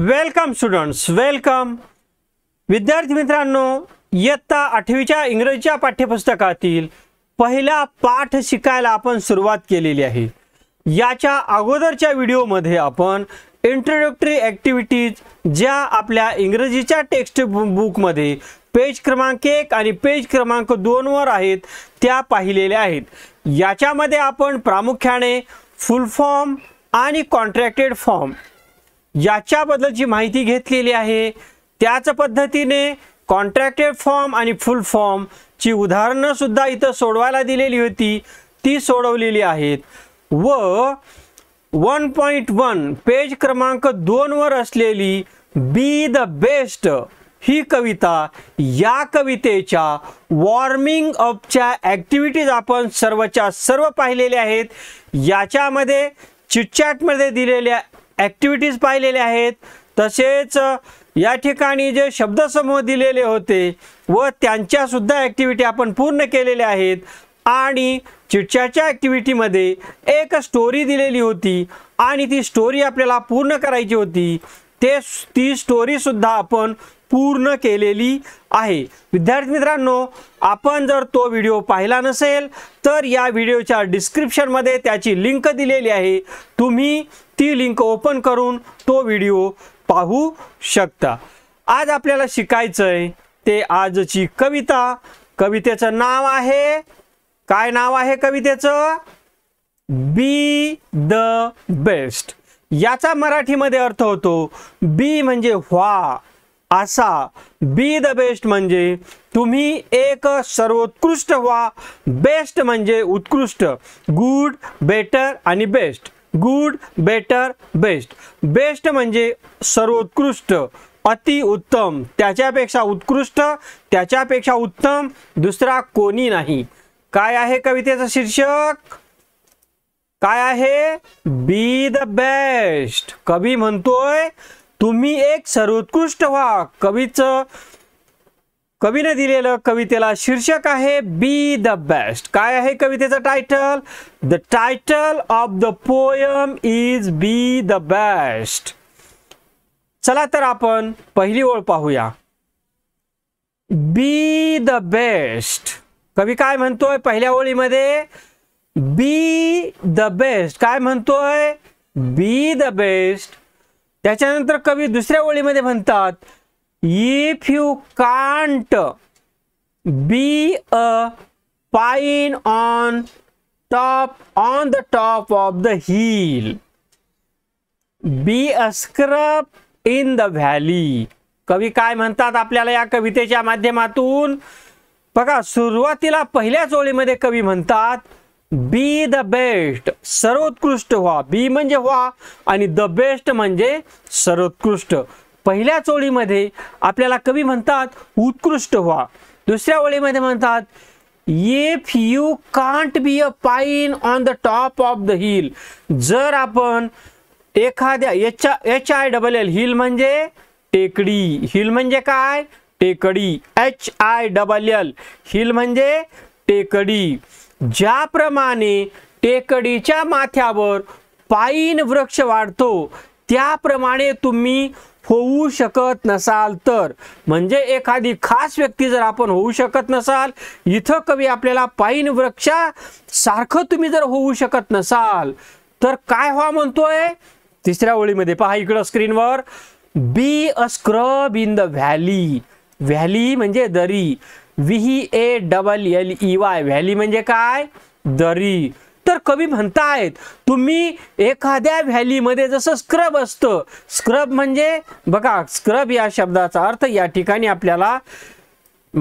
Welcome students welcome विद्यार्थी मित्रांनो इयत्ता आठवीच्या इंग्रजीच्या पाठ्यपुस्तकातील पहिला पाठ शिकायला आपण सुरुवात केलेली आहे याच्या अगोदरच्या व्हिडिओमध्ये आपण इंट्रोडक्टरी ॲक्टिव्हिटीज ज्या आपल्या इंग्रजीच्या टेक्स्ट बुकमध्ये पेज क्रमांक एक आणि पेज क्रमांक दोनवर आहेत त्या पाहिलेल्या आहेत याच्यामध्ये आपण प्रामुख्याने फुल फॉर्म आणि कॉन्ट्रॅक्टेड फॉर्म याच्याबद्दलची माहिती घेतलेली आहे त्याच पद्धतीने कॉन्ट्रॅक्टेड फॉर्म आणि फुल फॉर्मची उदाहरणंसुद्धा इथं सोडवायला दिलेली होती ती सोडवलेली आहेत व वन पॉईंट वन पेज क्रमांक दोनवर असलेली बी द बेस्ट ही कविता या कवितेच्या वॉर्मिंग अपच्या ॲक्टिव्हिटीज आपण सर्वच्या सर्व पाहिलेल्या आहेत याच्यामध्ये चिटचॅटमध्ये दिलेल्या ॲक्टिव्हिटीज पाहिलेल्या आहेत तसेच या ठिकाणी जे शब्दसमूह दिलेले होते व त्यांच्यासुद्धा ॲक्टिव्हिटी आपण पूर्ण केलेल्या आहेत आणि चिटच्याच्या ॲक्टिव्हिटीमध्ये एक स्टोरी दिलेली होती आणि ती स्टोरी आपल्याला पूर्ण करायची होती ते ती स्टोरीसुद्धा आपण पूर्ण केलेली आहे विद्यार्थी मित्रांनो आपण जर तो व्हिडिओ पाहिला नसेल तर या व्हिडिओच्या डिस्क्रिप्शनमध्ये त्याची लिंक दिलेली आहे तुम्ही ती लिंक ओपन करून तो व्हिडिओ पाहू शकता आज आपल्याला शिकायचं आहे ते आजची कविता कवितेचं नाव आहे काय नाव आहे कवितेचं बी द बेस्ट याचा मराठीमध्ये अर्थ होतो बी म्हणजे व्हा असा बी द बेस्ट म्हणजे तुम्ही एक सर्वोत्कृष्ट व्हा बेस्ट म्हणजे उत्कृष्ट गुड बेटर आणि best good better best best म्हणजे सर्वोत्कृष्ट अति उत्तम त्याच्यापेक्षा उत्कृष्ट त्याच्यापेक्षा उत्तम दुसरा कोणी नाही काय आहे कवितेचं शीर्षक काय आहे बी द बेस्ट कवी म्हणतोय तुम्ही एक सर्वोत्कृष्ट व्हा कवीचं कवीने दिलेलं कवितेला शीर्षक आहे बी द बेस्ट काय आहे कवितेचं title the title of the poem is be the best चला तर आपण पहिली ओळ पाहूया बी द बेस्ट कवी काय म्हणतोय पहिल्या ओळीमध्ये बी द बेस्ट काय म्हणतोय बी द बेस्ट त्याच्यानंतर कवी दुसऱ्या ओळीमध्ये म्हणतात if you can't be a pine on top on the top of the hill be a scrub in the valley कवी काय म्हणतात आपल्याला या कवितेच्या माध्यमातून बघा सुरुवातीला पहिल्याच ओळीमध्ये कवी म्हणतात बी द बेस्ट सर्वोत्कृष्ट व्हा बी म्हणजे व्हा आणि द बेस्ट म्हणजे सर्वोत्कृष्ट पहिल्या ओळीमध्ये आपल्याला कवी म्हणतात उत्कृष्ट व्हा दुसऱ्या ओळीमध्ये म्हणतात if you can't be a pine on the top of the hill जर आपण एखाद्या H H I double L hill म्हणजे टेकडी हिल म्हणजे काय टेकडी H I double L hill म्हणजे टेकडी ज्याप्रमाणे टेकडीच्या माथ्यावर पाईन वृक्ष वाढतो त्याप्रमाणे तुम्ही होऊ शकत नसाल तर म्हणजे एखादी खास व्यक्ती जर आपण होऊ शकत नसाल इथं कवी आपल्याला पाईन वृक्षा सारखं तुम्ही जर होऊ शकत नसाल तर काय व्हा म्हणतोय तिसऱ्या ओळीमध्ये पहा इकडं स्क्रीनवर be a scrub in the valley valley म्हणजे दरी V A double L E Y valley म्हणजे काय दरी तर कवी म्हणतायत तुम्ही एखाद्या व्हॅलीमध्ये जसं स्क्रब असतं स्क्रब म्हणजे बघा स्क्रब या शब्दाचा अर्थ या ठिकाणी आपल्याला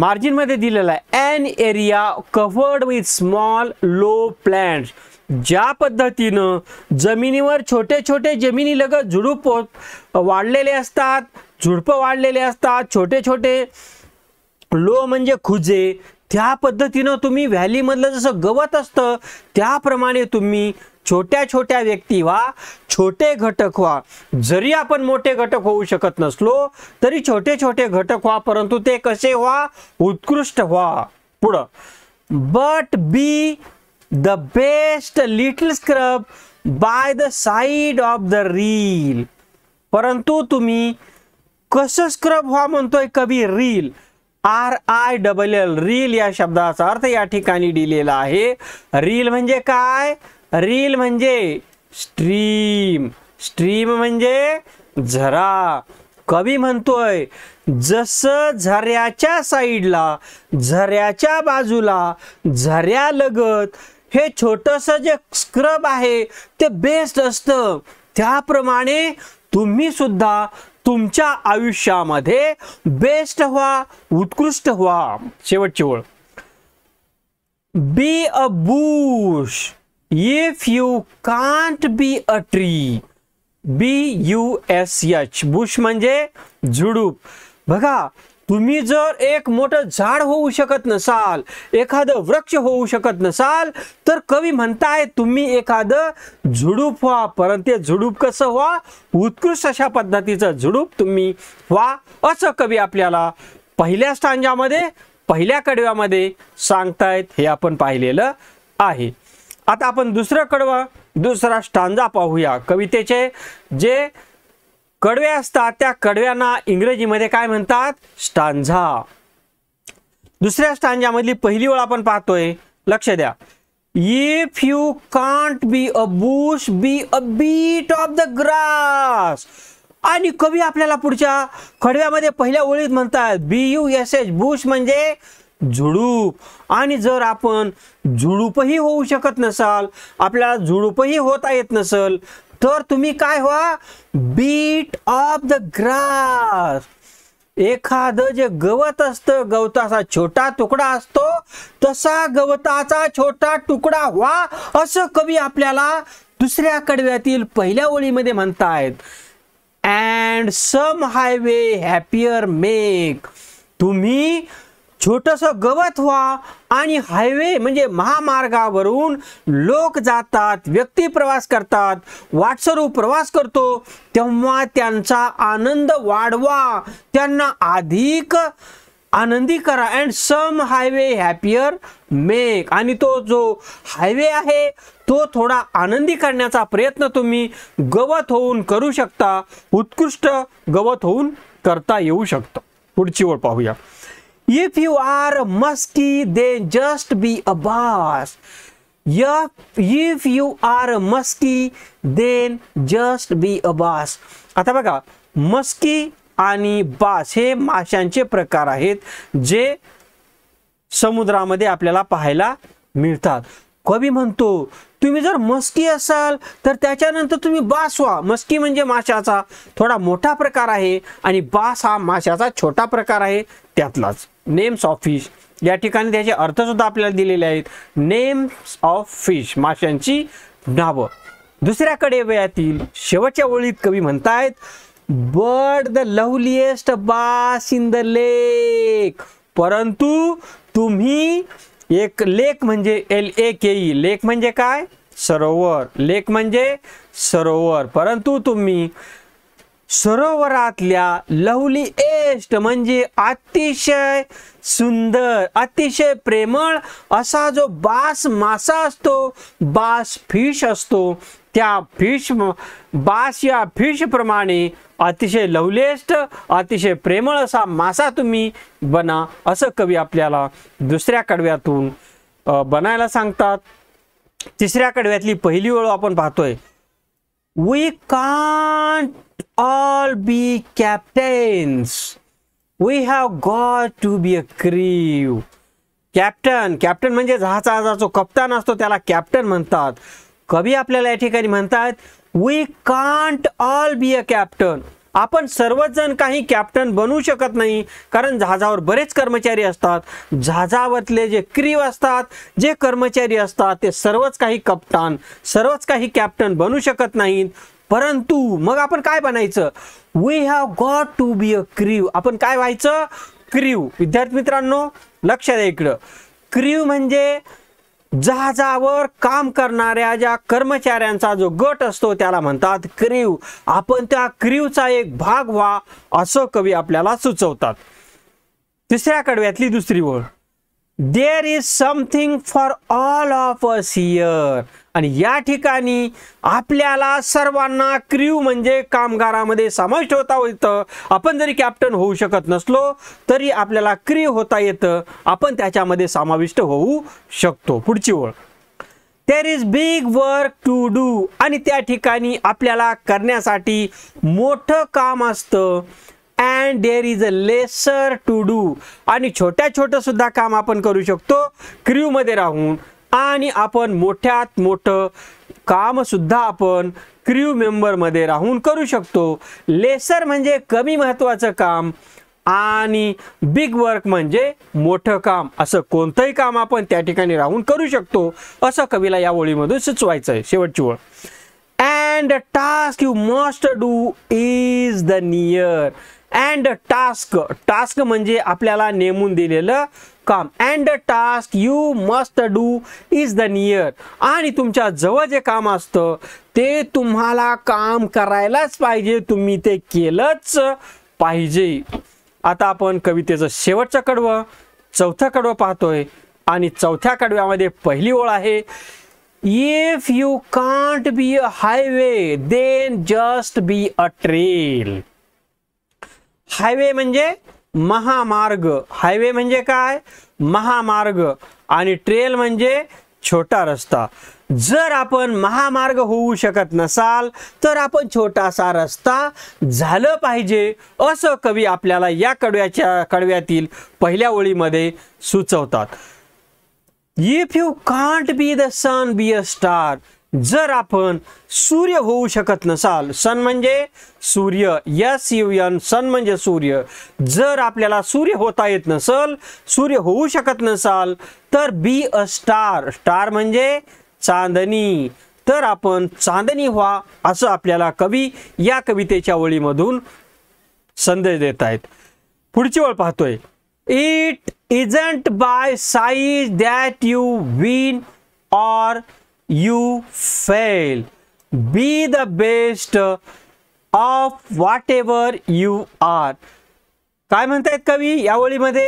मार्जिनमध्ये दिलेला आहे an area covered with small low plant ज्या पद्धतीनं जमिनीवर छोटे छोटे जमिनी लगत झुडूप वाढलेले असतात झुडपं वाढलेले असतात छोटे छोटे लो म्हणजे खुजे त्या पद्धतीनं तुम्ही व्हॅलीमधलं जसं गवत असतं त्याप्रमाणे तुम्ही छोट्या छोट्या व्यक्ती व्हा छोटे घटक व्हा जरी आपण मोठे घटक होऊ शकत नसलो तरी छोटे छोटे घटक व्हा परंतु ते कसे व्हा उत्कृष्ट व्हा पुढं but be the best little scrub by the side of the rill परंतु तुम्ही कसं स्क्रब व्हा म्हणतोय कवी rill R I double L rill या शब्दाचा अर्थ या ठिकाणी दिलेला आहे रील म्हणजे काय रील म्हणजे स्ट्रीम स्ट्रीम म्हणजे झरा कवी म्हणतोय जस झऱ्याच्या साईडला झऱ्याच्या बाजूला झऱ्यालगत हे छोटंसं जे स्क्रब आहे ते बेस्ट असतं त्याप्रमाणे तुम्ही सुद्धा तुमच्या आयुष्यामध्ये बेस्ट व्हा उत्कृष्ट व्हा शेवटची ओळ be a bush if you can't be a tree B U S H bush म्हणजे झुडूप बघा तुम्ही जर एक मोठं झाड होऊ शकत नसाल एखादं वृक्ष होऊ शकत नसाल तर कवी म्हणताय तुम्ही एखादं झुडूप व्हा परंतु ते झुडूप कसं व्हा उत्कृष्ट अशा पद्धतीचं झुडूप तुम्ही व्हा असं कवी आपल्याला पहिल्या स्टांजामध्ये पहिल्या कडव्यामध्ये सांगतायत हे आपण पाहिलेलं आहे आता आपण दुसरं कडवं दुसरा स्टांजा पाहूया कवितेचे जे कडव्या असतात त्या कडव्यांना इंग्रजीमध्ये काय म्हणतात स्टांझा दुसऱ्या स्टांझामधली पहिली ओळ आपण पाहतोय लक्ष द्या if you can't be a bush be a bit of the grass आणि कवी आपल्याला पुढच्या कडव्यामध्ये पहिल्या ओळीत म्हणतात B U S H bush म्हणजे झुडूप आणि जर आपण झुडूपही होऊ शकत नसाल आपल्याला झुडूपही होता येत नसल तर तुम्ही काय व्हा बीट ऑफ द ग्रास एखादं जे गवत असतं गवताचा छोटा तुकडा असतो तसा गवताचा छोटा तुकडा व्हा असं कवी आपल्याला दुसऱ्या कडव्यातील पहिल्या ओळीमध्ये म्हणतायत and some highway happier make तुम्ही छोटस गवत व्हा आणि हायवे म्हणजे महामार्गावरून लोक जातात व्यक्ती प्रवास करतात वाटसरू प्रवास करतो तेव्हा त्यांचा आनंद वाढवा त्यांना अधिक आनंदी करा and some highway happier make आणि तो जो हायवे आहे तो थोडा आनंदी करण्याचा प्रयत्न तुम्ही गवत होऊन करू शकता उत्कृष्ट गवत होऊन करता येऊ शकतं पुढची ओळ पाहूया if you are musky, then just be a boss. Yep, if you are musky, then just be a आता बघा मस्की आणि बास हे माशांचे प्रकार आहेत जे समुद्रामध्ये आपल्याला पाहायला मिळतात कवी म्हणतो तुम्ही जर मस्की असाल तर त्याच्यानंतर तुम्ही बास व्हा मस्की म्हणजे माशाचा थोडा मोठा प्रकार आहे आणि बास हा माशाचा छोटा प्रकार आहे त्यातलाच नेम्स ऑफ फिश या ठिकाणी त्याचे अर्थसुद्धा आपल्याला दिलेले आहेत नेम्स ऑफ फिश माशांची नावं दुसऱ्याकडे वयातील शेवटच्या ओळीत कवी म्हणतायत bird the loveliest bass in the lake परंतु तुम्ही एक लेक म्हणजे एल ए के ई लेक म्हणजे काय सरोवर लेक म्हणजे सरोवर परंतु तुम्ही सरोवरातल्या लवली एस्ट म्हणजे अतिशय सुंदर अतिशय प्रेमळ असा जो बास मासा असतो बास फिश असतो त्या फिश बास या फिश प्रमाणे अतिशय लवलेस्ट अतिशय प्रेमळ असा मासा तुम्ही बना असं कवी आपल्याला दुसऱ्या कडव्यातून बनायला सांगतात तिसऱ्या कडव्यातली पहिली ओळ आपण पाहतोय we can't all be captains. We have got to be a crew. Captain captain म्हणजे जहाजाचा जो कप्तान असतो त्याला कॅप्टन म्हणतात कवी आपल्याला या ठिकाणी म्हणतात we can't all be a captain आपण सर्वजण काही कॅप्टन बनवू शकत नाही कारण जहाजावर बरेच कर्मचारी असतात जहाजावरले जे क्रीव असतात जे कर्मचारी असतात ते सर्वच काही कप्तान सर्वच काही कॅप्टन बनू शकत नाहीत परंतु मग आपण काय बनायचं we have got to be a crew आपण काय व्हायचं क्रीव विद्यार्थी मित्रांनो लक्ष द्या इकडं क्रीव म्हणजे जहाजावर काम करणाऱ्या ज्या कर्मचाऱ्यांचा जो गट असतो त्याला म्हणतात क्रीव आपण त्या क्रीवचा एक भाग व्हा असं कवी आपल्याला सुचवतात तिसऱ्या कडव्यातली दुसरी ओळ there is something for all of us here आणि या ठिकाणी आपल्याला सर्वांना क्रिव म्हणजे कामगारामध्ये समाविष्ट होता येतं आपण जरी कॅप्टन होऊ शकत नसलो तरी आपल्याला क्रिव होता येतं आपण त्याच्यामध्ये समाविष्ट होऊ शकतो पुढची ओळ there is big work to do आणि त्या ठिकाणी आपल्याला करण्यासाठी मोठं काम असतं and there is a lesser to do आणि छोट्या छोटं सुद्धा काम आपण करू शकतो क्रिवमध्ये राहून आणि आपण मोठ्यात मोठं सुद्धा आपण क्रिव मेंबरमध्ये राहून करू शकतो लेसर म्हणजे कमी महत्त्वाचं काम आणि बिग वर्क म्हणजे मोठं काम असं कोणतंही काम आपण त्या ठिकाणी राहून करू शकतो असं कवीला या ओळीमधून सुचवायचं आहे शेवटची ओळ and a task you must do is the near and task task म्हणजे आपल्याला नेमून दिलेलं काम and the task you must do is the near आणि तुमच्या जवळ जे काम असतं ते तुम्हाला काम करायलाच पाहिजे तुम्ही ते केलंच पाहिजे आता आपण कवितेचं शेवटचं कडवं चौथं कडवं पाहतोय आणि चौथ्या कडव्यामध्ये पहिली ओळ आहे if you can't be a highway then just be a trail highway म्हणजे महामार्ग हायवे म्हणजे काय महामार्ग आणि ट्रेल म्हणजे छोटा रस्ता जर आपण महामार्ग होऊ शकत नसाल तर आपण छोटासा रस्ता झालं पाहिजे असं कवी आपल्याला या कडव्याच्या कडव्यातील पहिल्या ओळीमध्ये सुचवतात if you can't be the sun be a star जर आपण सूर्य होऊ शकत नसाल सन म्हणजे सूर्य यस यू एन सन म्हणजे सूर्य जर आपल्याला सूर्य होता येत नसल सूर्य होऊ शकत नसाल तर बी अ स्टार स्टार म्हणजे चांदणी तर आपण चांदणी व्हा असं आपल्याला कवी या कवितेच्या ओळीमधून संदेश देत आहेत पुढची ओळ पाहतोय it isn't by size that you win or you fail Be best of what whatever you are काय म्हणतायत कवी या ओळीमध्ये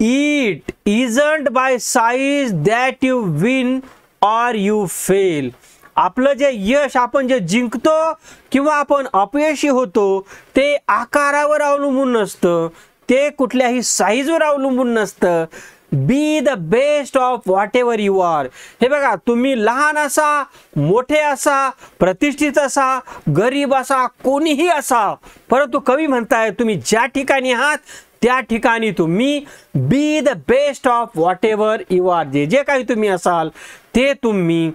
it isn't by size that you win or you fail आपलं जे यश आपण जे जिंकतो किंवा आपण अपयशी होतो ते आकारावर अवलंबून नसतं ते कुठल्याही साईजवर अवलंबून नसतं be the best of whatever you are हे बघा तुम्ही लहान असा मोठे असा प्रतिष्ठित असा गरीब असा कोणीही असा परंतु कवी म्हणताय तुम्ही ज्या ठिकाणी आहात त्या ठिकाणी तुम्ही be the best of whatever you are जे जे काही तुम्ही असाल ते तुम्ही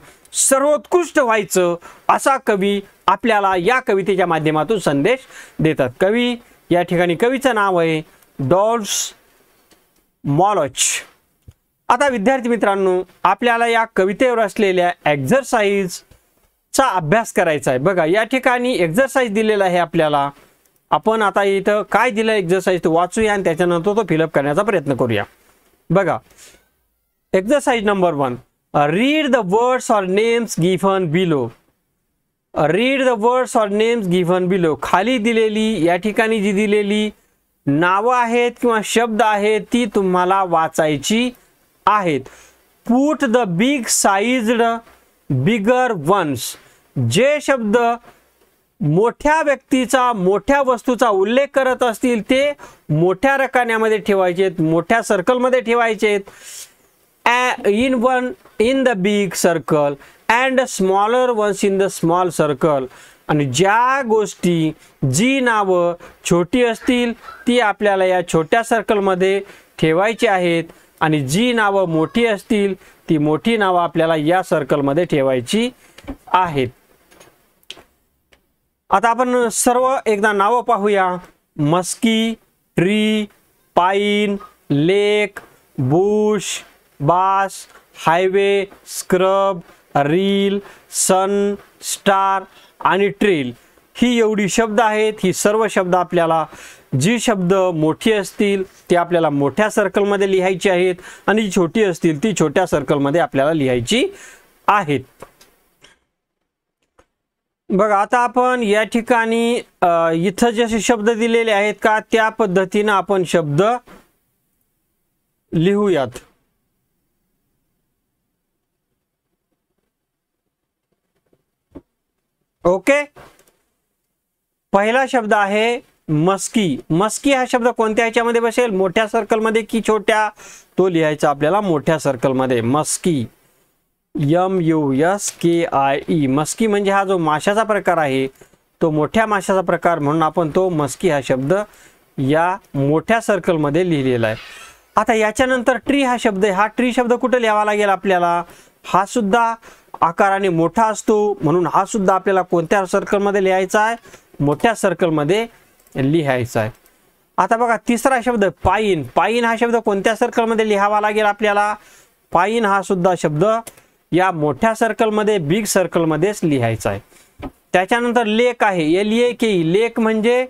सर्वोत्कृष्ट व्हायचं असा कवी आपल्याला या कवितेच्या माध्यमातून संदेश देतात कवी या ठिकाणी कवीचं नाव आहे डॉल्स मॉलच आता विद्यार्थी मित्रांनो आपल्याला या कवितेवर असलेल्या चा अभ्यास करायचा आहे बघा या ठिकाणी एक्झरसाइज दिलेला आहे आपल्याला आपण आता इथं काय दिलं एक्झरसाईज तो वाचूया आणि त्याच्यानंतर तो फिलअप करण्याचा प्रयत्न करूया बघा exercise number one read the words or names given below read the words or names given below खाली दिलेली या ठिकाणी जी दिलेली नावं आहेत किंवा शब्द आहेत ती तुम्हाला वाचायची आहेत put the big sized bigger ones जे शब्द मोठ्या व्यक्तीचा मोठ्या वस्तूचा उल्लेख करत असतील ते मोठ्या रकान्यामध्ये ठेवायचेत मोठ्या सर्कलमध्ये ठेवायचेत in one in the big circle and smaller ones in the small circle आणि ज्या गोष्टी जी नावं छोटी असतील ती आपल्याला या छोट्या सर्कलमध्ये ठेवायची आहेत आणि जी नावं मोठी असतील ती मोठी नावं आपल्याला या सर्कलमध्ये ठेवायची आहेत आता आपण सर्व एकदा नावं पाहूया musky tree pine lake bush bass highway scrub rill sun star आणि ट्रेल ही एवढी शब्द आहेत ही सर्व शब्द आपल्याला जी शब्द मोठी असतील ती आपल्याला मोठ्या सर्कलमध्ये लिहायची आहेत आणि जी छोटी असतील ती छोट्या सर्कलमध्ये आपल्याला लिहायची आहेत बघा आता आपण या ठिकाणी इथं जसे शब्द दिलेले आहेत का त्या पद्धतीनं आपण शब्द लिहूयात ओके पहिला शब्द आहे मस्की मस्की हा शब्द कोणत्या ह्याच्यामध्ये बसेल मोठ्या सर्कलमध्ये की छोट्या तो लिहायचा आपल्याला मोठ्या सर्कलमध्ये musky M U S K I E musky म्हणजे हा जो माशाचा प्रकार आहे तो मोठ्या माशाचा प्रकार म्हणून आपण तो मस्की हा शब्द या मोठ्या सर्कलमध्ये लिहिलेला आहे आता याच्यानंतर ट्री हा शब्द हा ट्री शब्द कुठे लिहावा लागेल आपल्याला हा सुद्धा आकाराने मोठा असतो म्हणून हा सुद्धा आपल्याला कोणत्या सर्कलमध्ये लिहायचा आहे मोठ्या सर्कलमध्ये लिहायचा आहे आता बघा तिसरा शब्द पाईन पाईन हा शब्द कोणत्या सर्कलमध्ये लिहावा लागेल आपल्याला पाईन हा सुद्धा शब्द या मोठ्या सर्कलमध्ये बिग सर्कलमध्येच लिहायचा आहे त्याच्यानंतर लेक आहे एल ए के लेक म्हणजे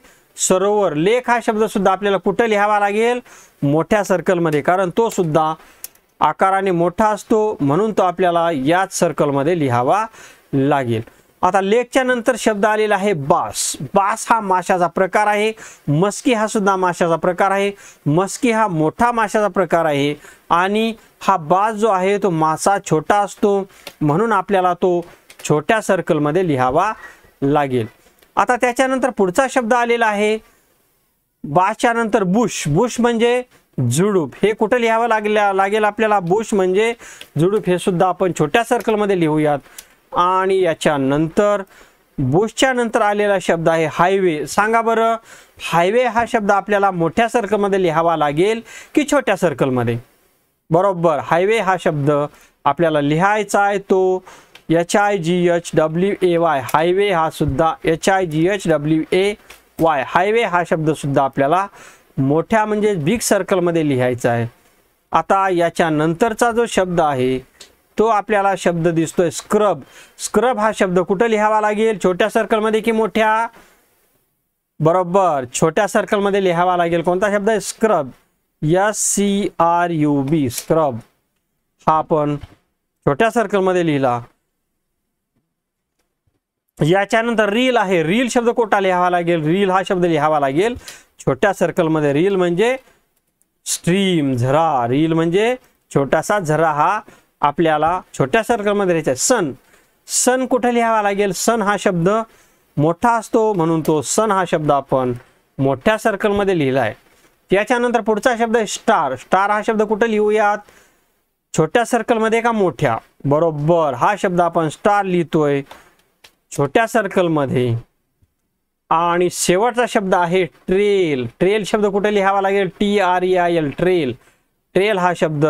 सरोवर लेख हा शब्द सुद्धा आपल्याला कुठं लिहावा लागेल मोठ्या सर्कलमध्ये कारण तो सुद्धा आकाराने मोठा असतो म्हणून तो आपल्याला याच सर्कलमध्ये लिहावा लागेल आता लेकच्या नंतर शब्द आलेला आहे बास बास हा माशाचा प्रकार आहे मस्की हा सुद्धा माशाचा प्रकार आहे मस्की हा मोठा माशाचा प्रकार आहे आणि हा बास जो आहे तो मासा छोटा असतो म्हणून आपल्याला तो छोट्या सर्कलमध्ये लिहावा लागेल आता त्याच्यानंतर पुढचा शब्द आलेला आहे बासच्या नंतर बुश बुश म्हणजे झुडूप हे कुठं लिहावं लागल्या लागेल आपल्याला बुश म्हणजे झुडूप हे सुद्धा आपण छोट्या सर्कलमध्ये लिहूयात आणि याच्यानंतर बोसच्या नंतर आलेला शब्द आहे हायवे सांगा बरं हायवे हा शब्द आपल्याला मोठ्या सर्कलमध्ये लिहावा लागेल की छोट्या सर्कलमध्ये बरोबर हायवे हा शब्द आपल्याला लिहायचा आहे तो H I G H W A Y highway हा सुद्धा H I G H W A Y highway हा शब्द सुद्धा आपल्याला मोठ्या म्हणजे बिग सर्कलमध्ये लिहायचा आहे आता याच्या नंतरचा जो शब्द आहे तो आपल्याला शब्द दिसतोय स्क्रब स्क्रब हा शब्द कुठं लिहावा लागेल छोट्या सर्कलमध्ये की मोठ्या बरोबर छोट्या सर्कलमध्ये लिहावा लागेल कोणता शब्द आहे scrub S C R U B scrub हा आपण छोट्या सर्कलमध्ये लिहिला याच्यानंतर रील आहे रील शब्द कोटा लिहावा लागेल रील हा शब्द लिहावा लागेल छोट्या सर्कलमध्ये रील म्हणजे स्ट्रीम झरा रील म्हणजे छोटासा झरा हा आपल्याला छोट्या सर्कलमध्ये लिहायचं आहे सन सन कुठे लिहावा लागेल सन हा शब्द मोठा असतो म्हणून तो सन हा शब्द आपण मोठ्या सर्कलमध्ये लिहिला आहे त्याच्यानंतर पुढचा शब्द आहे स्टार स्टार हा शब्द कुठे लिहूयात छोट्या सर्कलमध्ये का मोठ्या बरोबर हा शब्द आपण स्टार लिहितोय छोट्या सर्कलमध्ये आणि शेवटचा शब्द आहे ट्रेल ट्रेल शब्द कुठे लिहावा लागेल T R E I L trail trail हा शब्द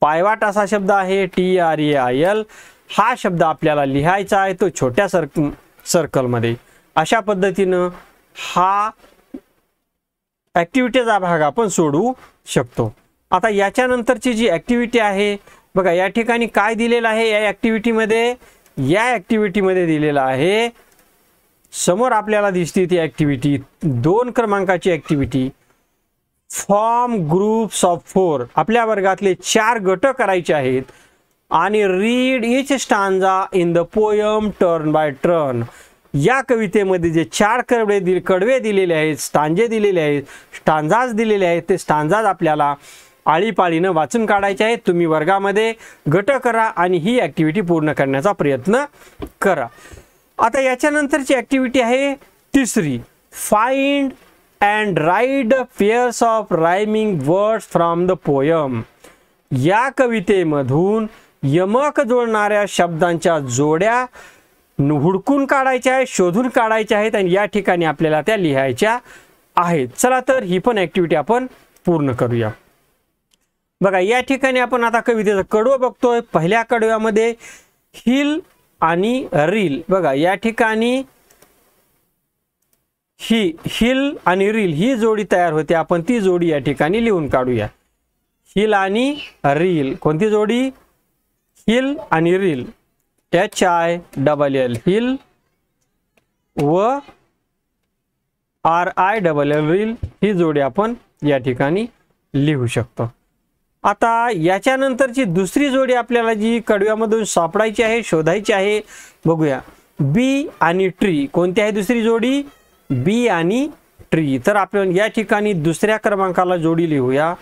पायवाट असा शब्द आहे T R A I L हा शब्द आपल्याला लिहायचा आहे तो छोट्या सर्क सर्कलमध्ये अशा पद्धतीनं हा ॲक्टिव्हिटीचा भाग आपण सोडवू शकतो आता याच्यानंतरची जी ॲक्टिव्हिटी आहे बघा या ठिकाणी काय दिलेलं आहे या ॲक्टिव्हिटीमध्ये या ॲक्टिव्हिटीमध्ये दिलेलं आहे समोर आपल्याला दिसते ती ॲक्टिव्हिटी दोन क्रमांकाची activity form groups of four आपल्या वर्गातले चार गट करायचे आहेत आणि read each stanza in the poem turn by turn या कवितेमध्ये जे चार कडवे दिल कडवे दिलेले आहेत स्टांजे दिलेले आहेत स्टांजाज दिलेले आहेत ते स्टांजाज आपल्याला आळीपाळीनं वाचून काढायचे आहेत तुम्ही वर्गामध्ये गट करा आणि ही ॲक्टिव्हिटी पूर्ण करण्याचा प्रयत्न करा आता याच्यानंतरची ॲक्टिव्हिटी आहे तिसरी find and write pairs of rhyming words from the poem या कवितेमधून यमक जोडणाऱ्या शब्दांच्या जोड्या हुडकून काढायच्या आहेत शोधून काढायच्या आहेत आणि या ठिकाणी आपल्याला त्या लिहायच्या आहेत चला तर ही पण ॲक्टिव्हिटी आपण पूर्ण करूया बघा या ठिकाणी आपण आता कवितेचं कडवं बघतोय पहिल्या कडव्यामध्ये हिल आणि रील बघा या ठिकाणी ही हिल आणि रील ही जोडी तयार होते आपण ती जोडी या ठिकाणी लिहून काढूया हिल आणि रील कोणती जोडी हिल आणि rill H I double L hill व R I double L rill ही जोडी आपण या ठिकाणी लिहू शकतो आता याच्यानंतरची दुसरी जोडी आपल्याला जी कडव्यामधून सापडायची आहे शोधायची आहे बघूया बी आणि ट्री कोणती आहे दुसरी जोडी बी आणि ट्री तर आपण या ठिकाणी दुसऱ्या क्रमांकाला जोडी लिहूया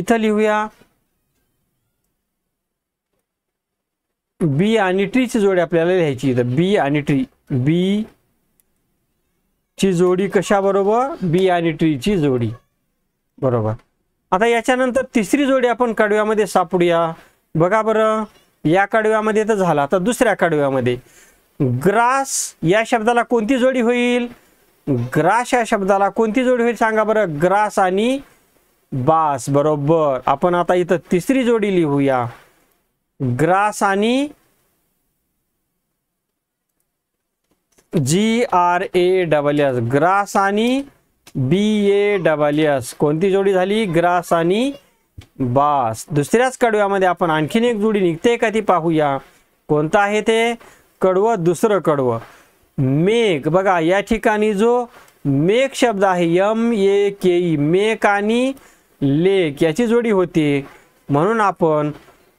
इथं लिहूया बी आणि ट्रीची जोडी आपल्याला लिहायची इथं बी आणि ट्री बी ची जोडी बरोबर बी आणि ट्रीची जोडी बरोबर आता याच्यानंतर तिसरी जोडी आपण कडव्यामध्ये सापडूया बघा बरं या कडव्यामध्ये तर झाला आता दुसऱ्या कडव्यामध्ये ग्रास या शब्दाला कोणती जोडी होईल ग्रास या शब्दाला कोणती जोडी होईल सांगा बरं ग्रास आणि बास बरोबर आपण आता इथं तिसरी जोडी लिहूया ग्रास आणि G R A double S grass आणि बी ए डबल एस कोणती जोडी झाली ग्रास आणि बास दुसऱ्याच कडव्यामध्ये आपण आणखीन एक जोडी निघते का ती पाहूया कोणता आहे ते कडवं दुसरं कडवं मेघ बघा या ठिकाणी जो मेघ शब्द आहे यम ए के मेक आणि लेक याची जोडी होते म्हणून आपण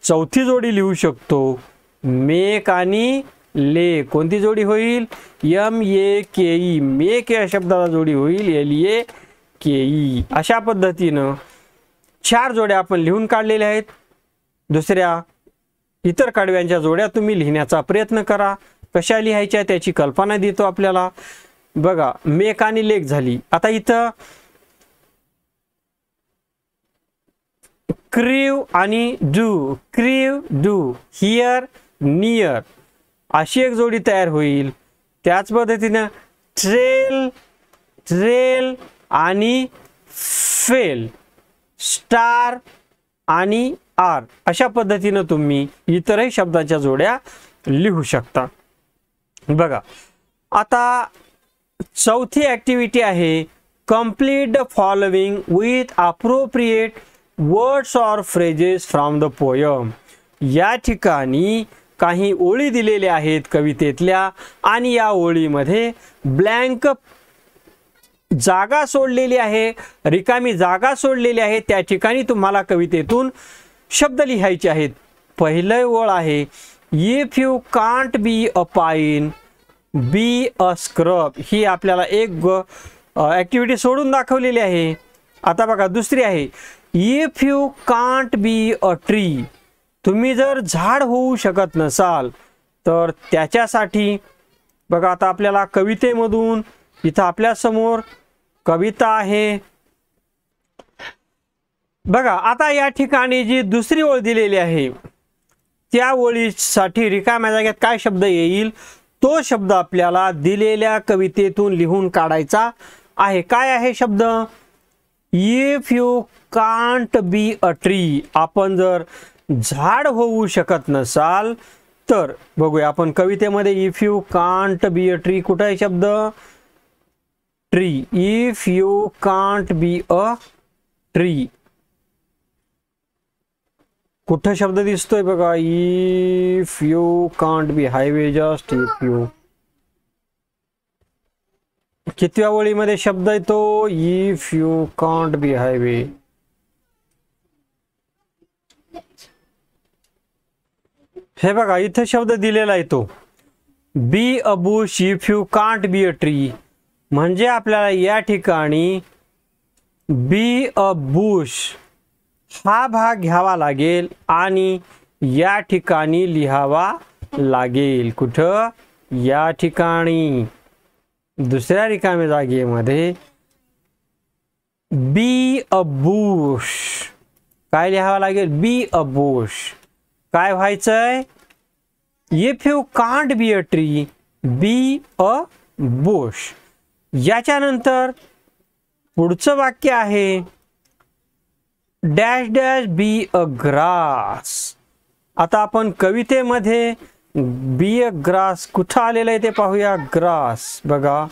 चौथी जोडी लिहू शकतो मेक आणि ले कोणती जोडी होईल यम ए के मेक या शब्दाला जोडी होईल एल ए के ई अशा पद्धतीनं चार जोड्या आपण लिहून काढलेल्या आहेत दुसऱ्या इतर काडव्यांच्या जोड्या तुम्ही लिहिण्याचा प्रयत्न करा कशा लिहायच्या त्याची कल्पना देतो आपल्याला बघा मेक आणि लेख झाली आता इथं क्रिव आणि do crew do here near अशी एक जोडी तयार होईल त्याच पद्धतीनं ट्रेल ट्रेल आणि फेल स्टार आणि आर अशा पद्धतीनं तुम्ही इतरही शब्दांच्या जोड्या लिहू शकता बघा आता चौथी ऍक्टिव्हिटी आहे complete the following with appropriate words or phrases from the poem या ठिकाणी काही ओळी दिलेल्या आहेत कवितेतल्या आणि या ओळीमध्ये ब्लँक जागा सोडलेली आहे रिकामी जागा सोडलेली आहे त्या ठिकाणी तुम्हाला कवितेतून शब्द लिहायचे आहेत पहिलं ओळ आहे if you can't be a pine be a scrub ही आपल्याला एक ॲक्टिव्हिटी सोडून दाखवलेली आहे आता बघा दुसरी आहे if you can't be a tree तुम्ही जर झाड होऊ शकत नसाल तर त्याच्यासाठी बघा आता आपल्याला कवितेमधून इथं आपल्यासमोर कविता आहे बघा आता या ठिकाणी जी दुसरी ओळ दिलेली आहे त्या ओळीसाठी रिकाम्या जागेत काय शब्द येईल तो शब्द आपल्याला दिलेल्या कवितेतून लिहून काढायचा आहे काय आहे शब्द if you can't be a tree आपण जर झाड होऊ शकत नसाल तर बघूया आपण कवितेमध्ये if you can't be a tree कुठं आहे शब्द tree if you can't be a tree कुठं शब्द दिसतोय बघा if you can't be highway just if you कितव्या ओळीमध्ये शब्द येतो if you can't be highway हे बघा इथं शब्द दिलेला आहे तो be a bush if you can't be a tree म्हणजे आपल्याला या ठिकाणी बी अ बुश हा भाग घ्यावा लागेल आणि या ठिकाणी लिहावा लागेल कुठं या ठिकाणी दुसऱ्या रिकाम्या जागेमध्ये बी अबूश काय लिहावा लागेल बी अबूश काय व्हायचंय if you can't be a tree be a bush याच्यानंतर पुढचं वाक्य आहे dash dash be a grass आता आपण कवितेमध्ये बी अ ग्रास कुठं आलेलं आहे ते पाहूया ग्रास बघा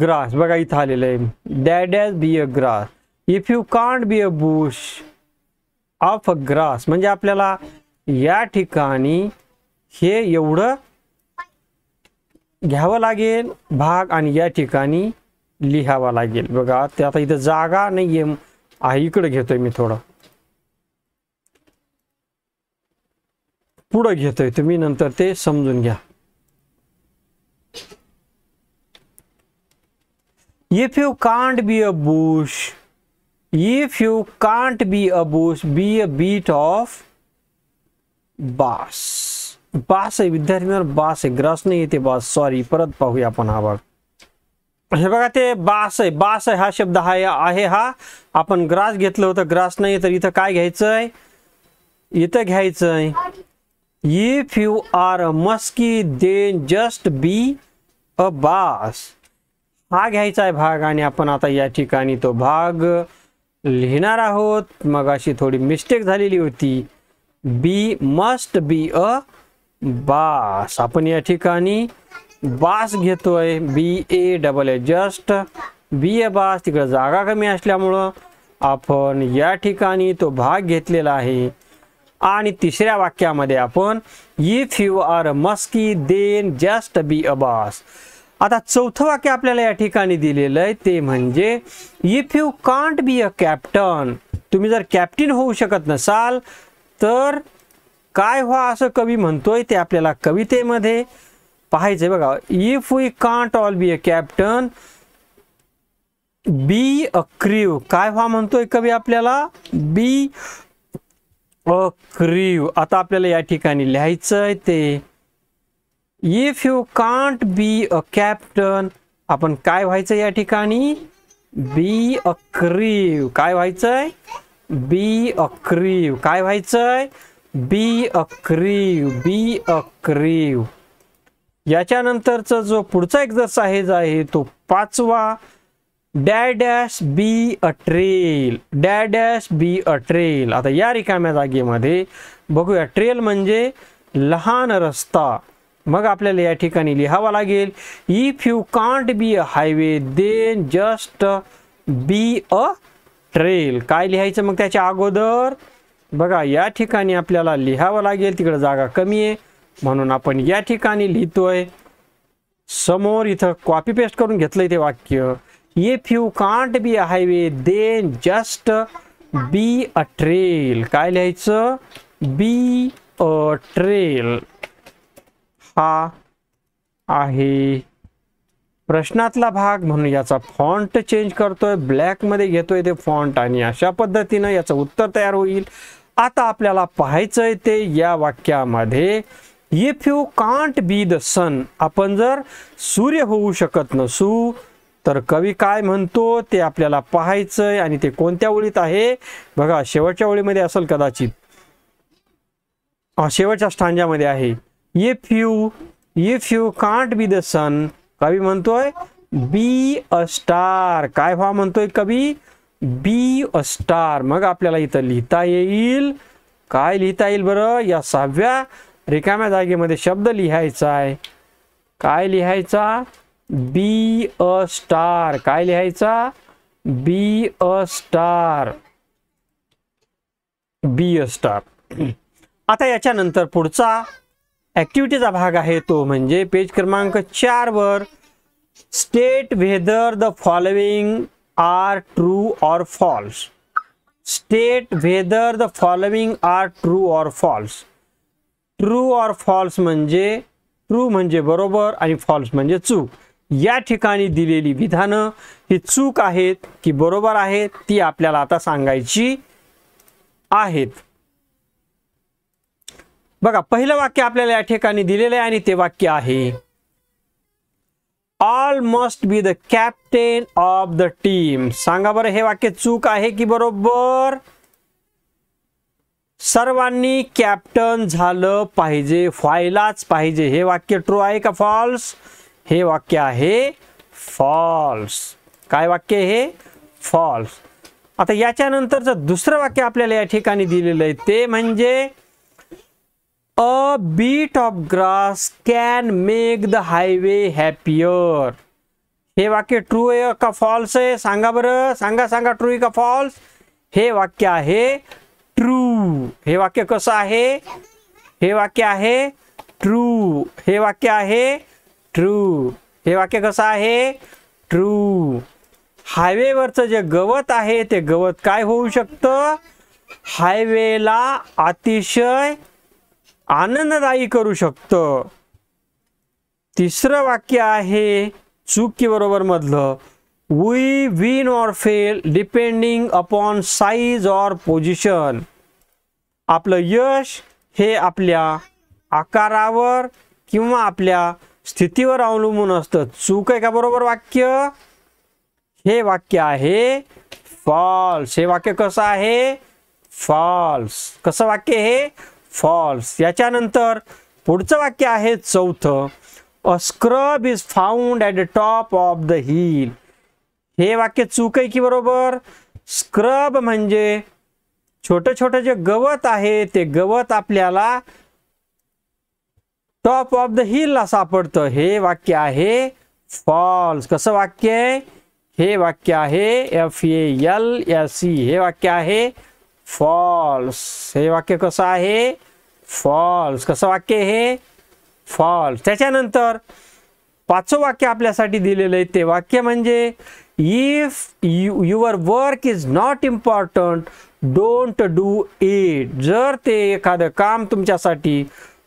ग्रास बघा इथं आलेलं आहे डॅ dash be a grass if you can't be a bush of a grass म्हणजे आपल्याला या ठिकाणी हे एवढं घ्यावं लागेल भाग आणि या ठिकाणी लिहावा लगे बता इत जागा नहीं है आ आहे इकडे घेतोय मी थोडं पुढं घेतोय तुम्ही नंतर ते समजून if you can't be a bush if you can't be a bush be a bit of bass bass है विद्यार्थी बास है ग्रास नहीं येते बास सॉरी परत पहू अपन आवाज हे बघा ते बास आहे बास आहे हा शब्द हा आहे हा आपण ग्रास घेतलं होतं ग्रास नाही तर इथं काय घ्यायचंय इथं घ्यायचंय if you are a musky then just be a bass हा घ्यायचा आहे भाग आणि आपण आता या ठिकाणी तो भाग लिहिणार आहोत मग अशी थोडी मिस्टेक झालेली होती बी मस्ट बी अ बास आपण या ठिकाणी बास घेतोय बी A double A just be ए बास तिकडे जागा कमी असल्यामुळं आपण या ठिकाणी तो भाग घेतलेला आहे आणि तिसऱ्या वाक्यामध्ये आपण if you are musky then just be a bass आता चौथं वाक्य आपल्याला या ठिकाणी दिलेलं आहे ते म्हणजे if you can't be a captain तुम्ही जर कॅप्टन होऊ शकत नसाल तर काय व्हा असं कवी म्हणतोय ते आपल्याला कवितेमध्ये पाहायचंय बघा if we can't all be a captain be a crew काय व्हा म्हणतोय कवी आपल्याला बी अ क्रीव आता आपल्याला या ठिकाणी लिहायचंय ते if you can't be a captain आपण काय व्हायचं या ठिकाणी बी अ क्रीव काय व्हायचंय बी अ क्रीव काय व्हायचंय बी a crew B a crew याच्यानंतरचा जो पुढचा एक्झरसाइज आहे तो पाचवा डॅ डॅश बी अ ट्रेल डॅ डॅश बी अ ट्रेल आता या रिकाम्या जागेमध्ये बघूया ट्रेल म्हणजे लहान रस्ता मग आपल्याला या ठिकाणी लिहावा लागेल if you can't be a highway then just be a trail काय लिहायचं मग त्याच्या अगोदर बघा या ठिकाणी आपल्याला लिहावं लागेल तिकडं जागा कमी आहे म्हणून आपण या ठिकाणी लिहितोय समोर इथं कॉपी पेस्ट करून घेतलंय ते वाक्य if you can't be a highway then just be a trail काय लिहायचं बी अ ट्रेल हा आहे प्रश्नातला भाग म्हणून याचा फॉन्ट चेंज करतोय ब्लॅक मध्ये घेतोय ते फॉन्ट आणि अशा पद्धतीनं याचं उत्तर तयार होईल आता आपल्याला पाहायचंय ते या वाक्यामध्ये if you can't be the sun आपण जर सूर्य होऊ शकत नसू तर कवी काय म्हणतो ते आपल्याला पाहायचंय आणि ते कोणत्या ओळीत आहे बघा शेवटच्या ओळीमध्ये असेल कदाचित शेवटच्या स्टांजामध्ये आहे if you if you can't be the sun कवी म्हणतोय बी अ स्टार काय व्हा म्हणतोय कवी बी अ स्टार मग आपल्याला इथं लिहिता येईल काय लिहिता येईल बरं या सहाव्या रिकाम्या जागेमध्ये शब्द लिहायचा आहे काय लिहायचा बी अ स्टार काय लिहायचा बी a star B a star आता याच्यानंतर पुढचा ऍक्टिव्हिटीचा भाग आहे तो म्हणजे पेज क्रमांक वर state whether the following are true or false state whether the following are true or false true or false म्हणजे ट्रू म्हणजे बरोबर आणि फॉल्स म्हणजे चूक या ठिकाणी दिलेली विधानं ही चूक आहेत की बरोबर आहेत ती आपल्याला आता सांगायची आहेत बघा पहिलं वाक्य आपल्याला या ठिकाणी दिलेलं आहे आणि ते वाक्य आहे all must be the captain of the team सांगा बरं हे वाक्य चूक आहे की बरोबर सर्वांनी कॅप्टन झालं पाहिजे व्हायलाच पाहिजे हे वाक्य ट्रू आहे का फॉल्स हे वाक्य आहे फॉल्स काय वाक्य हे फॉल्स आता याच्यानंतरचं दुसरं वाक्य आपल्याला या ठिकाणी दिलेलं आहे ते म्हणजे a bit of grass can make the highway happier हे वाक्य ट्रू आहे का फॉल्स आहे सांगा बरं सांगा सांगा ट्रू आहे का फॉल्स हे वाक्य आहे ट्रू हे वाक्य कसं आहे हे वाक्य आहे ट्रू हे वाक्य आहे ट्रू हे वाक्य कसं आहे ट्रू हायवेवरचं जे गवत आहे ते गवत काय होऊ शकतं हायवेला अतिशय आनंददायी करू शकतं तिसरं वाक्य आहे चुकी बरोबर मधलं we win or fail depending upon size or position आपलं यश हे आपल्या आकारावर किंवा आपल्या स्थितीवर अवलंबून असतं चूक आहे का बरोबर वाक्य हे वाक्य आहे फॉल्स हे वाक्य कसं आहे फॉल्स कसं वाक्य हे फॉल्स याच्यानंतर पुढचं वाक्य आहे चौथं a scrub is found at the top of the hill हे वाक्य चूक आहे की बरोबर स्क्रब म्हणजे छोटं छोटे जे गवत आहे ते गवत आपल्याला टॉप ऑफ द हिलला सापडतं हे वाक्य आहे फॉल्स कसं वाक्य आहे हे वाक्य आहे F A L S E हे वाक्य आहे फॉल्स हे वाक्य कसं आहे फॉल्स कसं वाक्य हे फॉल्स त्याच्यानंतर पाचवं वाक्य आपल्यासाठी दिलेलं आहे ते वाक्य म्हणजे if you your work is not important don't do it जर ते एखादं काम तुमच्यासाठी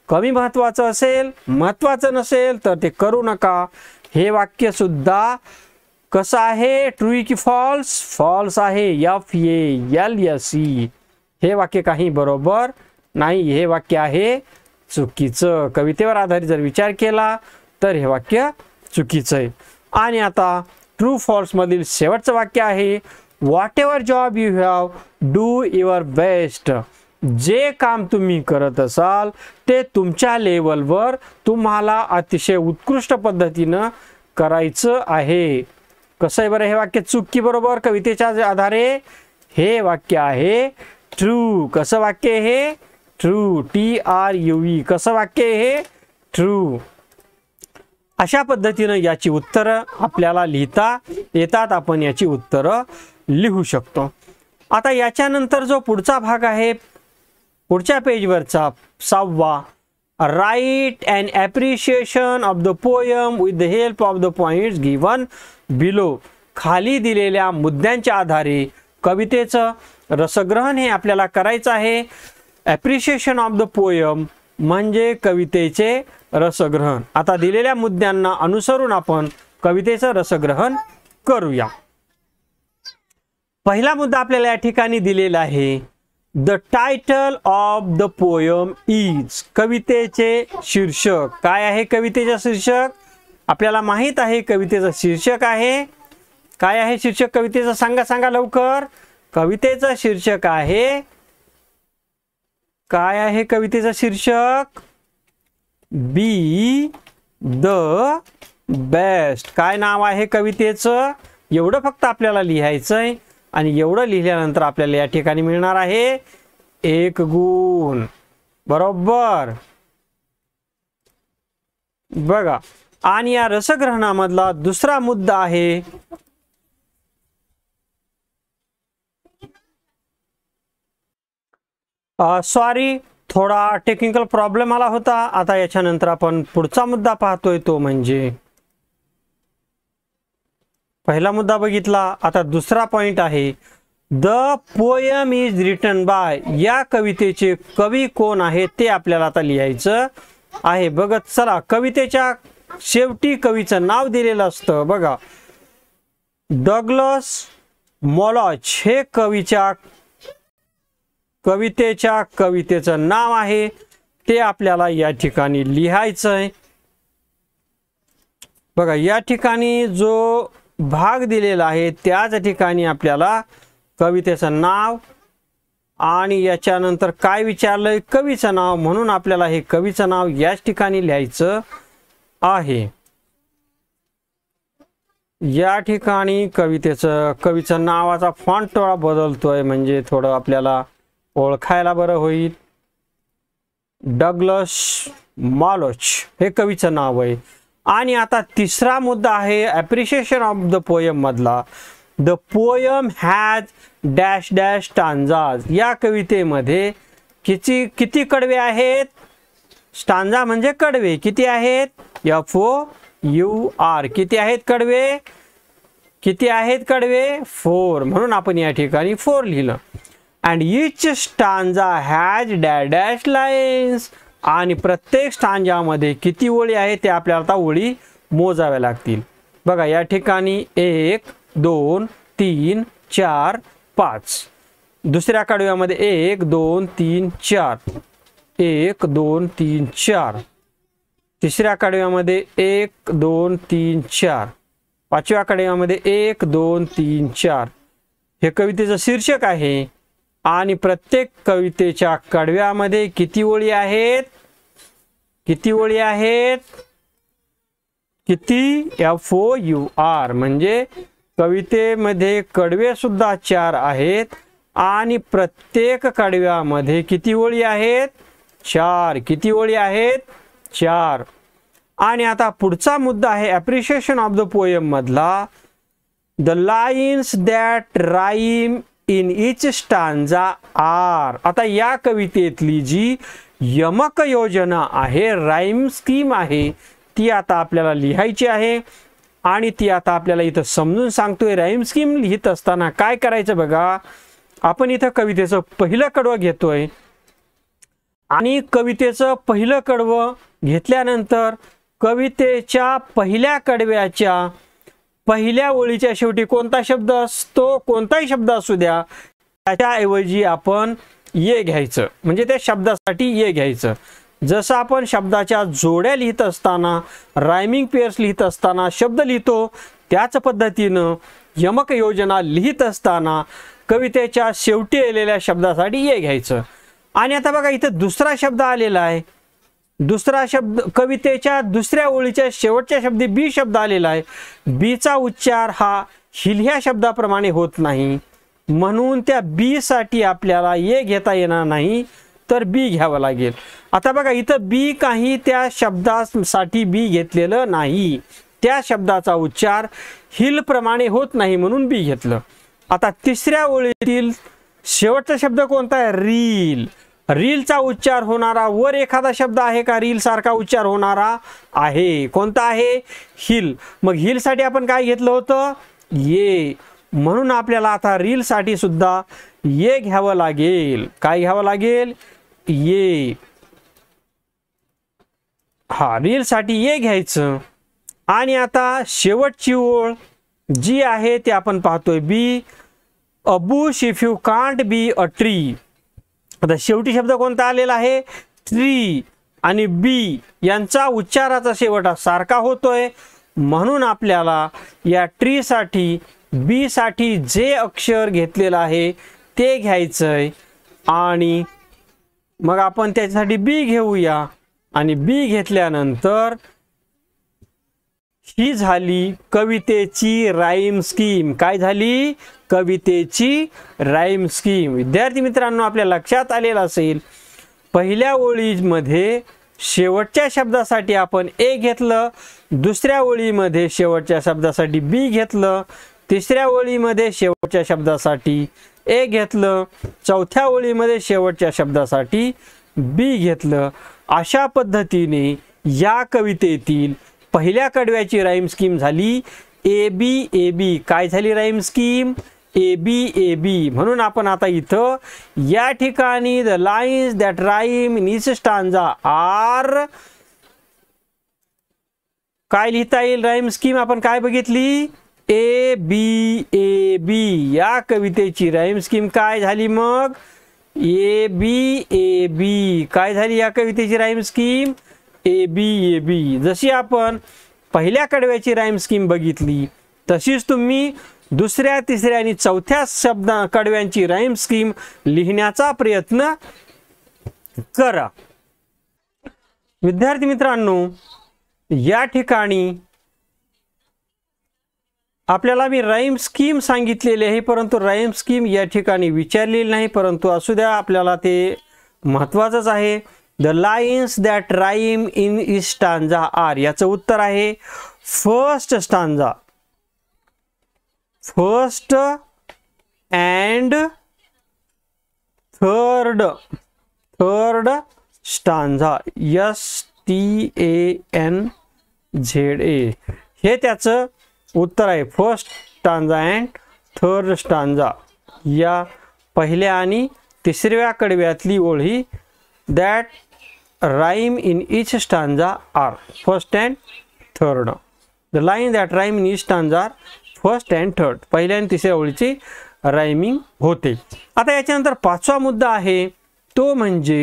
कमी महत्त्वाचं असेल महत्त्वाचं नसेल तर ते करू नका हे वाक्य सुद्धा कसं आहे ट्रू की फॉल्स फॉल्स आहे एफ एल एस ई हे वाक्य काही बरोबर नाही हे वाक्य आहे चुकीचं कवितेवर आधारित जर विचार केला तर हे वाक्य चुकीचं आहे आणि आता ट्रू फॉल्स मधील शेवटचं वाक्य आहे whatever job you have do your best जे काम तुम्ही करत असाल ते तुमच्या लेवलवर तुम्हाला अतिशय उत्कृष्ट पद्धतीनं करायचं आहे कसं आहे बरं हे वाक्य चुकी बरोबर कवितेच्या आधारे हे वाक्य आहे ट्रू कसं वाक्य हे true T R U E कसं वाक्य हे ट्रू अशा पद्धतीनं याची उत्तरं आपल्याला लिहिता येतात आपण याची उत्तरं लिहू शकतो आता याच्यानंतर जो पुढचा भाग आहे पुढच्या पेजवरचा सहावा write and appreciation of the poem with the help of the points given below खाली दिलेल्या मुद्द्यांच्या आधारे कवितेचं रसग्रहण हे आपल्याला करायचं आहे ॲप्रिशिएशन ऑफ द पोयम म्हणजे कवितेचे रसग्रहण आता दिलेल्या मुद्द्यांना अनुसरून आपण कवितेचं रसग्रहण करूया पहिला मुद्दा आपल्याला या ठिकाणी दिलेला आहे the title of the poem is कवितेचे शीर्षक काय आहे कवितेचा शीर्षक आपल्याला माहीत आहे कवितेचं शीर्षक आहे काय आहे शीर्षक कवितेचं सांगा सांगा लवकर कवितेचं शीर्षक आहे काय आहे कवितेचं शीर्षक बी द बेस्ट काय नाव आहे कवितेचं एवढं फक्त आपल्याला लिहायचंय आणि एवढं लिहिल्यानंतर आपल्याला या ठिकाणी मिळणार आहे एक गुण बरोबर बघा आणि या रसग्रहणामधला दुसरा मुद्दा आहे सॉरी थोडा टेक्निकल प्रॉब्लेम आला होता आता याच्यानंतर आपण पुढचा मुद्दा पाहतोय तो म्हणजे पहिला मुद्दा बघितला आता दुसरा पॉइंट आहे the poem is written by या कवितेचे कवी कोण आहे ते आपल्याला आता लिहायचं आहे बघत चला कवितेच्या शेवटी कवीचं नाव दिलेलं असतं बघा डगलस मॉलॉच हे कवीच्या कवितेच्या कवितेचं नाव आहे ते आपल्याला या ठिकाणी लिहायचं आहे बघा या ठिकाणी जो भाग दिलेला आहे त्याच ठिकाणी आपल्याला कवितेचं नाव आणि याच्यानंतर काय विचारलंय कवीचं नाव म्हणून आपल्याला हे कवीचं नाव याच ठिकाणी लिहायचं आहे या ठिकाणी कवितेचं कवीचं नावाचा फॉन्ट थोडा बदलतोय म्हणजे थोडं आपल्याला ओळखायला बरं होईल डगलस मालोच हे कवीचं नाव आहे आणि आता तिसरा मुद्दा आहे ॲप्रिशिएशन ऑफ द पोयम मधला the poem has dash dash stanzas या कवितेमध्ये किती किती कडवे आहेत स्टांजा म्हणजे कडवे किती आहेत एफ ओ यू आर किती आहेत कडवे किती आहेत कडवे फोर म्हणून आपण या ठिकाणी फोर लिहिलं अँड इच स्टांजा हॅज डॅ डॅश लाईन्स आणि प्रत्येक स्थानजामध्ये किती ओळी आहे ते आपल्याला आता ओळी मोजाव्या लागतील बघा या ठिकाणी एक दोन तीन चार पाच दुसऱ्या काढव्यामध्ये एक दोन तीन चार एक दोन तीन चार तिसऱ्या काढव्यामध्ये एक दोन तीन चार पाचव्या काढव्यामध्ये एक दोन तीन चार हे कवितेचं शीर्षक आहे आणि प्रत्येक कवितेच्या कडव्यामध्ये किती ओळी आहेत किती ओळी आहेत किती एफ ओ यू आर म्हणजे कवितेमध्ये कडवे सुद्धा चार आहेत आणि प्रत्येक कडव्यामध्ये किती ओळी आहेत चार किती ओळी आहेत चार आणि आता पुढचा मुद्दा आहे ॲप्रिशिएशन ऑफ द पोयम मधला the lines that rhyme in each stanza are आता या कवितेतली जी यमक योजना आहे राईम स्कीम आहे ती आता आपल्याला लिहायची आहे आणि ती आता आपल्याला इथं समजून सांगतोय राईम स्कीम लिहित असताना काय करायचं बघा आपण इथं कवितेचं पहिलं कडवं घेतोय आणि कवितेचं पहिलं कडवं घेतल्यानंतर कवितेच्या पहिल्या कडव्याच्या पहिल्या ओळीच्या शेवटी कोणता शब्द असतो कोणताही शब्द असू द्या त्याच्याऐवजी आपण ये घ्यायचं म्हणजे त्या शब्दासाठी ये घ्यायचं जसं आपण शब्दाच्या जोड्या लिहित असताना रायमिंग पेयर्स लिहित असताना शब्द लिहितो त्याच पद्धतीनं यमक योजना लिहित असताना कवितेच्या शेवटी आलेल्या शब्दासाठी ये घ्यायचं आणि आता बघा इथं दुसरा शब्द आलेला आहे दुसरा शब्द कवितेच्या दुसऱ्या ओळीच्या शेवटच्या शब्दी बी शब्द आलेला आहे बीचा उच्चार हा हिल्ह्या शब्दाप्रमाणे होत नाही म्हणून त्या बी साठी आपल्याला ये घेता येणार नाही तर बी घ्यावं लागेल आता बघा इथं बी काही त्या शब्दासाठी बी घेतलेलं नाही त्या शब्दाचा उच्चार हिलप्रमाणे होत नाही म्हणून बी घेतलं आता तिसऱ्या ओळीतील शेवटचा शब्द कोणता आहे रील रीलचा उच्चार होणारा वर एखादा शब्द आहे का रील सारखा उच्चार होणारा आहे कोणता आहे हिल मग हिलसाठी आपण काय घेतलं होतं ये म्हणून आपल्याला आता रीलसाठी सुद्धा ये घ्यावं लागेल काय घ्यावं लागेल ये हा रीलसाठी ये घ्यायचं आणि आता शेवटची ओळ जी आहे ती आपण पाहतोय be a bush if you can't be a tree आता शेवटी शब्द कोणता आलेला आहे थ्री आणि बी यांचा उच्चाराचा शेवट सारखा होतोय म्हणून आपल्याला या बी साठी जे अक्षर घेतलेलं आहे ते घ्यायचंय आणि मग आपण त्याच्यासाठी बी घेऊया आणि बी घेतल्यानंतर ही झाली कवितेची राईम स्कीम काय झाली कवितेची राईम स्कीम विद्यार्थी मित्रांनो आपल्या लक्षात आलेलं असेल पहिल्या ओळीमध्ये शेवटच्या शब्दासाठी आपण ए घेतलं दुसऱ्या ओळीमध्ये शेवटच्या शब्दासाठी बी घेतलं तिसऱ्या ओळीमध्ये शेवटच्या शब्दासाठी ए घेतलं चौथ्या ओळीमध्ये शेवटच्या शब्दासाठी बी घेतलं अशा पद्धतीने या कवितेतील पहिल्या कडव्याची राईम स्कीम झाली ए बी ए बी काय झाली rhyme scheme A B A B म्हणून आपण आता इथं या ठिकाणी the lines that rhyme in stanza are काय लिहिता येईल राईम स्कीम आपण काय बघितली ए बी ए बी या कवितेची राईम स्कीम काय झाली मग ए बी ए बी काय झाली या कवितेची rhyme scheme A B A B जशी आपण पहिल्या कडव्याची राईम स्कीम बघितली तशीच तुम्ही दुसऱ्या तिसऱ्या आणि चौथ्या शब्द कडव्यांची राईम स्कीम लिहिण्याचा प्रयत्न करा विद्यार्थी मित्रांनो या ठिकाणी आपल्याला मी राईम स्कीम सांगितलेली आहे परंतु राईम स्कीम या ठिकाणी विचारलेली नाही परंतु असू द्या आपल्याला ते महत्त्वाचंच आहे the lines that rhyme in stanza are याचं उत्तर आहे first stanza first and third third stanza yes T A N Z A हे त्याचं उत्तर आहे first stanza and third stanza या पहिल्या आणि तिसऱ्या कडव्यातली ओळी that rhyme in each stanza are first and third the line that rhyme in each stanza are first and third पहिल्या आणि तिसऱ्या ओळीची रायमिंग होते आता याच्यानंतर पाचवा मुद्दा आहे तो म्हणजे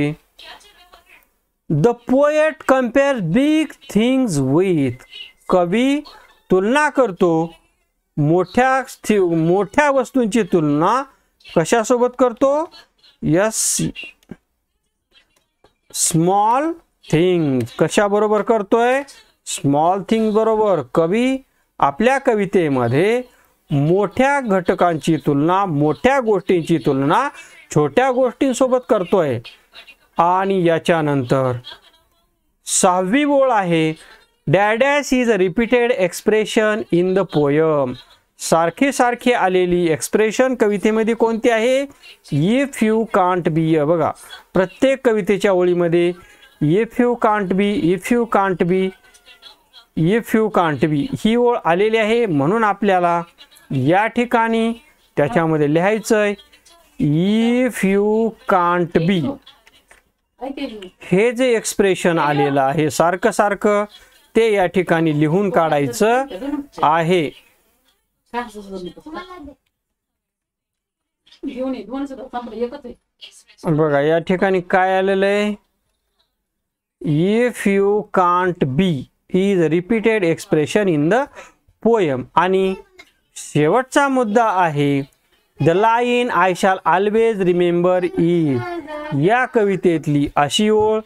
the poet compare big things with कवी तुलना करतो मोठ्या मोठ्या वस्तूंची तुलना कशासोबत करतो यस स्मॉल थिंग कशाबरोबर करतोय स्मॉल थिंग बरोबर कवी आपल्या कवितेमध्ये मोठ्या घटकांची तुलना मोठ्या गोष्टींची तुलना छोट्या गोष्टींसोबत करतोय आणि याच्यानंतर सहावी ओळ आहे dash dash is a repeated expression in the poem सारखी सारखी आलेली एक्सप्रेशन कवितेमध्ये कोणती आहे if you can't be a बघा प्रत्येक कवितेच्या ओळीमध्ये if you can't be if you can't be if you can't be ही ओळ आलेली आहे म्हणून आपल्याला या ठिकाणी त्याच्यामध्ये लिहायचं आहे इफ यू कांट बी हे जे एक्सप्रेशन आलेलं आहे सारखं सारखं ते या ठिकाणी लिहून काढायचं आहे बघा या ठिकाणी काय आलेलं आहे if you can't be is repeated expression in the poem आणि शेवटचा मुद्दा आहे the line I shall always remember ई या कवितेतली अशी ओळ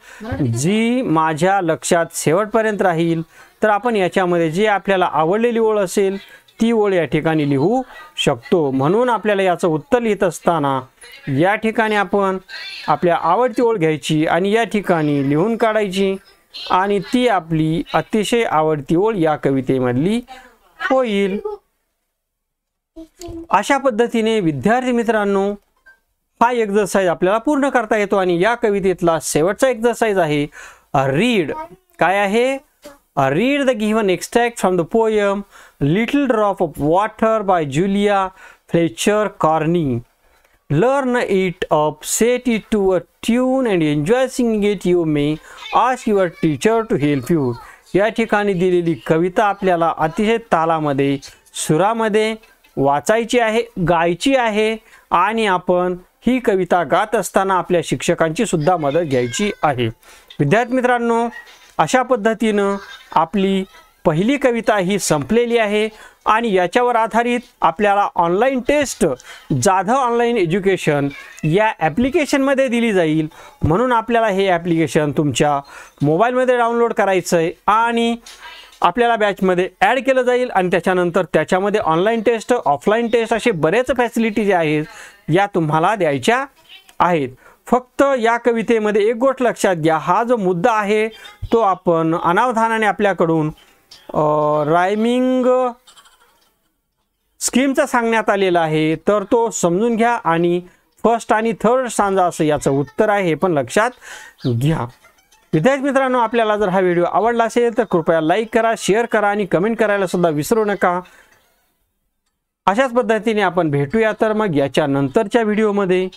जी माझ्या लक्षात शेवटपर्यंत राहील तर आपण याच्यामध्ये जी आपल्याला आवडलेली ओळ असेल ती ओळ या ठिकाणी लिहू शकतो म्हणून आपल्याला याचं उत्तर लिहित असताना या ठिकाणी आपण आपल्या आवडती ओळ घ्यायची आणि या ठिकाणी लिहून काढायची आणि ती आपली अतिशय आवडती ओळ या कवितेमधली होईल अशा पद्धतीने विद्यार्थी मित्रांनो हा एक्झरसाइज आपल्याला पूर्ण करता येतो आणि या कवितेतला शेवटचा एक्झरसाइज आहे रीड काय आहे read the given extract from the poem little drop of water by Julia Fletcher Carney learn it up, set it to a tune and enjoy singing it. You may ask your teacher to help you. या ठिकाणी दिलेली कविता आपल्याला अतिशय तालामध्ये सुरामध्ये वाचायची आहे गायची आहे आणि आपण ही कविता गात असताना आपल्या शिक्षकांची सुद्धा मदत घ्यायची आहे विद्यार्थी मित्रांनो अशा पद्धतीनं आपली पहिली कविता ही संपलेली आहे आणि याच्यावर आधारित आपल्याला online test Jadhav online education या ॲप्लिकेशनमध्ये दिली जाईल म्हणून आपल्याला हे ॲप्लिकेशन तुमच्या मोबाईलमध्ये डाउनलोड करायचं आहे आणि आपल्याला बॅचमध्ये ॲड केलं जाईल आणि त्याच्यानंतर त्याच्यामध्ये ऑनलाईन टेस्ट ऑफलाईन टेस्ट असे बरेच फॅसिलिटी जे आहेत या तुम्हाला द्यायच्या आहेत फक्त या कवितेमध्ये एक गोष्ट लक्षात घ्या हा जो मुद्दा आहे तो आपण अनावधानाने आपल्याकडून रायमिंग स्कीमचा सांगण्यात आलेला आहे तर तो समजून घ्या आणि फर्स्ट आणि थर्ड सांजा असं याचं उत्तर आहे हे पण लक्षात घ्या विद्यार्थी मित्रांनो आपल्याला जर हा व्हिडिओ आवडला असेल तर कृपया लाईक करा शेअर करा आणि कमेंट करायला सुद्धा विसरू नका अशाच पद्धतीने आपण भेटूया तर मग याच्या नंतरच्या व्हिडिओमध्ये